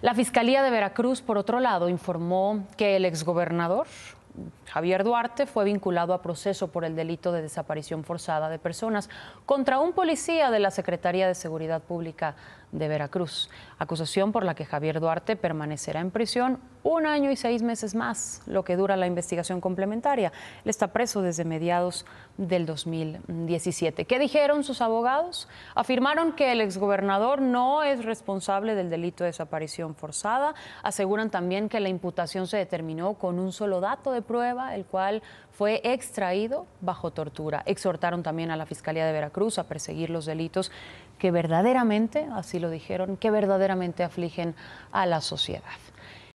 La Fiscalía de Veracruz, por otro lado, informó que el exgobernador Javier Duarte fue vinculado a proceso por el delito de desaparición forzada de personas contra un policía de la Secretaría de Seguridad Pública de Veracruz, acusación por la que Javier Duarte permanecerá en prisión un año y seis meses más, lo que dura la investigación complementaria. Él está preso desde mediados del 2017. ¿Qué dijeron sus abogados? Afirmaron que el exgobernador no es responsable del delito de desaparición forzada. Aseguran también que la imputación se determinó con un solo dato de prueba, el cual fue extraído bajo tortura. Exhortaron también a la Fiscalía de Veracruz a perseguir los delitos que verdaderamente, así lo dijeron, que verdaderamente afligen a la sociedad.